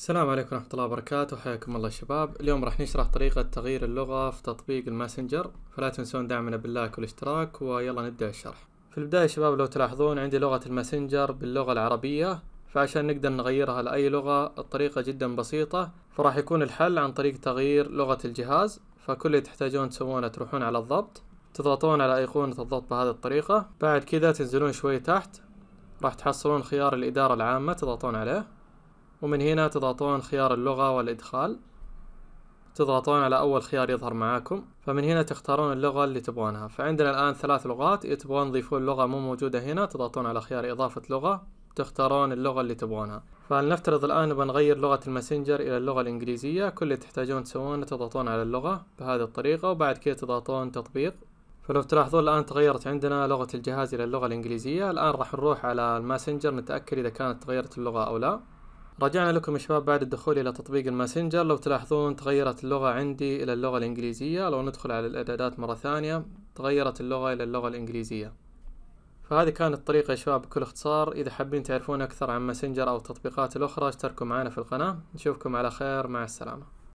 السلام عليكم ورحمة الله وبركاته حياكم الله شباب اليوم راح نشرح طريقة تغيير اللغة في تطبيق الماسنجر فلا تنسون دعمنا باللايك والاشتراك ويلا نبدأ الشرح في البداية شباب لو تلاحظون عندي لغة الماسنجر باللغة العربية فعشان نقدر نغيرها لأي لغة الطريقة جدا بسيطة فراح يكون الحل عن طريق تغيير لغة الجهاز فكل اللي تحتاجون تسوونه تروحون على الضبط تضغطون على أيقونة الضبط بهذه الطريقة بعد كذا تنزلون شوي تحت راح تحصلون خيار الإدارة العامة تضغطون عليه ومن هنا تضغطون خيار اللغة والإدخال تضغطون على أول خيار يظهر معاكم فمن هنا تختارون اللغة اللي تبغونها فعندنا الآن ثلاث لغات إذا تبغون تضيفون لغة مو موجودة هنا تضغطون على خيار إضافة لغة تختارون اللغة اللي تبغونها فلنفترض الآن نبغى نغير لغة المسنجر إلى اللغة الإنجليزية كل اللي تحتاجون تسوونه تضغطون على اللغة بهذه الطريقة وبعد كده تضغطون تطبيق فلو تلاحظون الآن تغيرت عندنا لغة الجهاز إلى اللغة الإنجليزية الآن راح نروح على الماسنجر نتأكد إذا كانت تغيرت اللغة أو لا رجعنا لكم يا شباب بعد الدخول إلى تطبيق الماسنجر لو تلاحظون تغيرت اللغة عندي إلى اللغة الإنجليزية لو ندخل على الإعدادات مرة ثانية تغيرت اللغة إلى اللغة الإنجليزية فهذه كانت الطريقة يا شباب بكل اختصار إذا حابين تعرفون أكثر عن ماسنجر أو التطبيقات الأخرى اشتركوا معنا في القناة نشوفكم على خير مع السلامة